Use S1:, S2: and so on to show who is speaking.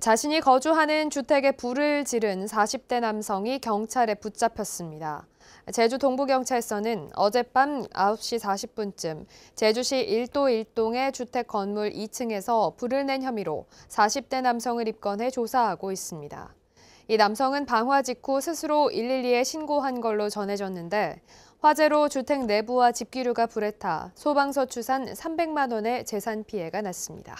S1: 자신이 거주하는 주택에 불을 지른 40대 남성이 경찰에 붙잡혔습니다. 제주 동부경찰서는 어젯밤 9시 40분쯤 제주시 1도 1동의 주택 건물 2층에서 불을 낸 혐의로 40대 남성을 입건해 조사하고 있습니다. 이 남성은 방화 직후 스스로 112에 신고한 걸로 전해졌는데 화재로 주택 내부와 집기류가 불에 타 소방서 추산 300만 원의 재산 피해가 났습니다.